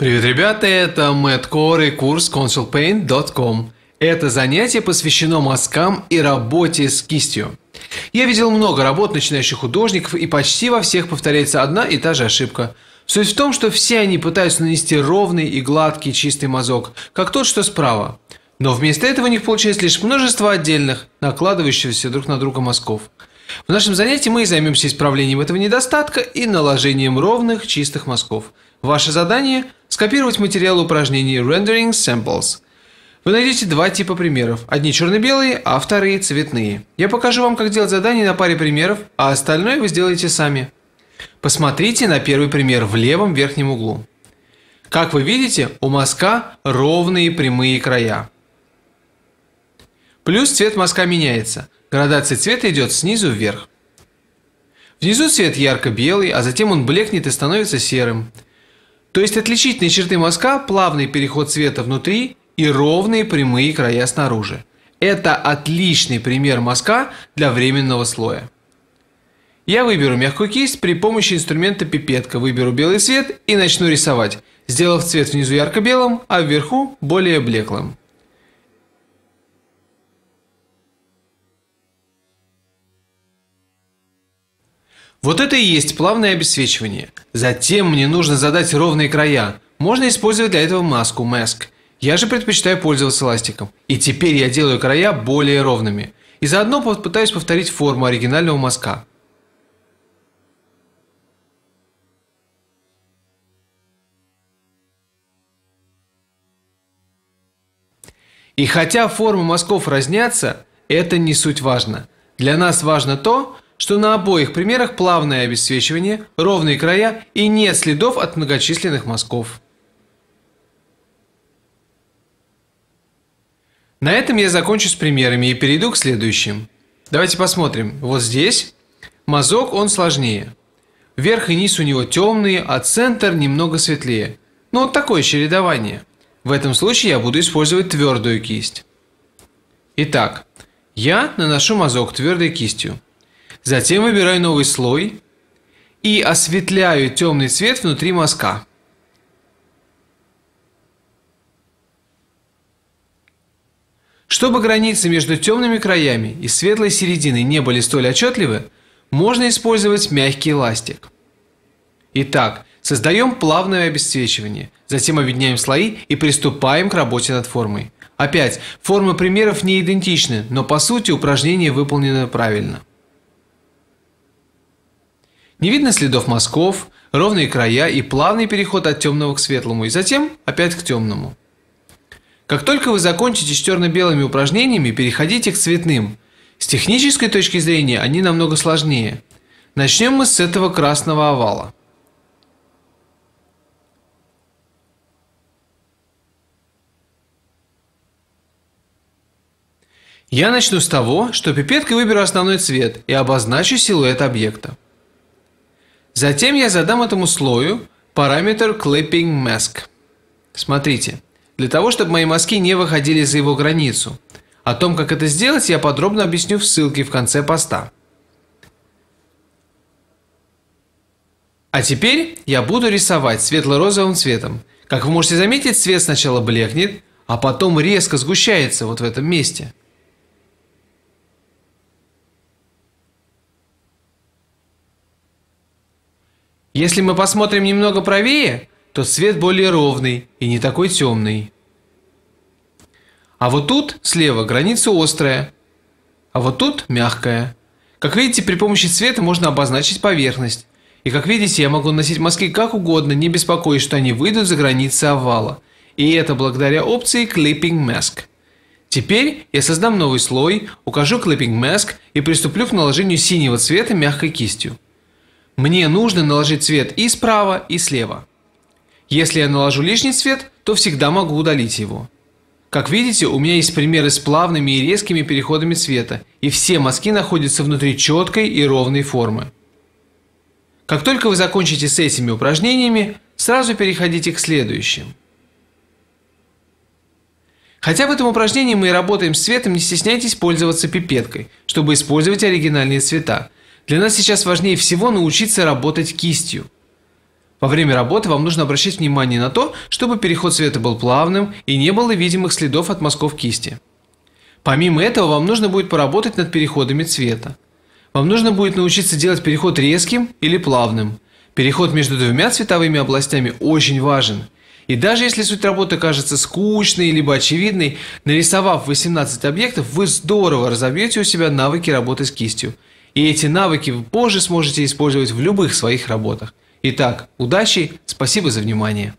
Привет, ребята, это Мэтт Кор и курс ConsulPaint.com. Это занятие посвящено мазкам и работе с кистью. Я видел много работ начинающих художников, и почти во всех повторяется одна и та же ошибка. Суть в том, что все они пытаются нанести ровный и гладкий чистый мазок, как тот, что справа. Но вместо этого у них получается лишь множество отдельных, накладывающихся друг на друга мазков. В нашем занятии мы и займемся исправлением этого недостатка и наложением ровных чистых мазков. Ваше задание – скопировать материал упражнений Rendering Samples. Вы найдете два типа примеров. Одни черно-белые, а вторые цветные. Я покажу вам, как делать задание на паре примеров, а остальное вы сделаете сами. Посмотрите на первый пример в левом верхнем углу. Как вы видите, у мазка ровные прямые края. Плюс цвет мазка меняется – Градация цвета идет снизу вверх. Внизу цвет ярко-белый, а затем он блекнет и становится серым. То есть отличительные черты мазка – плавный переход цвета внутри и ровные прямые края снаружи. Это отличный пример мазка для временного слоя. Я выберу мягкую кисть, при помощи инструмента пипетка выберу белый цвет и начну рисовать, сделав цвет внизу ярко-белым, а вверху более блеклым. Вот это и есть плавное обесцвечивание. Затем мне нужно задать ровные края. Можно использовать для этого маску Mask. Я же предпочитаю пользоваться ластиком. И теперь я делаю края более ровными. И заодно попытаюсь повторить форму оригинального мазка. И хотя формы мазков разнятся, это не суть важно. Для нас важно то, что на обоих примерах плавное обесцвечивание, ровные края и нет следов от многочисленных мазков. На этом я закончу с примерами и перейду к следующим. Давайте посмотрим. Вот здесь мазок, он сложнее. Верх и низ у него темные, а центр немного светлее. Ну вот такое чередование. В этом случае я буду использовать твердую кисть. Итак, я наношу мазок твердой кистью. Затем выбираю новый слой и осветляю темный цвет внутри мазка. Чтобы границы между темными краями и светлой серединой не были столь отчетливы, можно использовать мягкий ластик. Итак, создаем плавное обесцвечивание, затем объединяем слои и приступаем к работе над формой. Опять, формы примеров не идентичны, но по сути упражнение выполнено правильно. Не видно следов мазков, ровные края и плавный переход от темного к светлому, и затем опять к темному. Как только вы закончите с черно-белыми упражнениями, переходите к цветным. С технической точки зрения они намного сложнее. Начнем мы с этого красного овала. Я начну с того, что пипеткой выберу основной цвет и обозначу силуэт объекта. Затем я задам этому слою параметр clipping mask. Смотрите, для того, чтобы мои маски не выходили за его границу. О том, как это сделать, я подробно объясню в ссылке в конце поста. А теперь я буду рисовать светло-розовым цветом. Как вы можете заметить, цвет сначала блекнет, а потом резко сгущается вот в этом месте. Если мы посмотрим немного правее, то свет более ровный и не такой темный. А вот тут, слева, граница острая, а вот тут мягкая. Как видите, при помощи цвета можно обозначить поверхность. И как видите, я могу носить маски как угодно, не беспокоясь, что они выйдут за границы овала. И это благодаря опции Clipping Mask. Теперь я создам новый слой, укажу Clipping Mask и приступлю к наложению синего цвета мягкой кистью. Мне нужно наложить цвет и справа, и слева. Если я наложу лишний цвет, то всегда могу удалить его. Как видите, у меня есть примеры с плавными и резкими переходами цвета, и все мазки находятся внутри четкой и ровной формы. Как только вы закончите с этими упражнениями, сразу переходите к следующим. Хотя в этом упражнении мы и работаем с цветом, не стесняйтесь пользоваться пипеткой, чтобы использовать оригинальные цвета. Для нас сейчас важнее всего научиться работать кистью. Во время работы вам нужно обращать внимание на то, чтобы переход света был плавным и не было видимых следов от мазков кисти. Помимо этого, вам нужно будет поработать над переходами цвета. Вам нужно будет научиться делать переход резким или плавным. Переход между двумя цветовыми областями очень важен. И даже если суть работы кажется скучной либо очевидной, нарисовав 18 объектов, вы здорово разобьете у себя навыки работы с кистью – и эти навыки вы позже сможете использовать в любых своих работах. Итак, удачи, спасибо за внимание.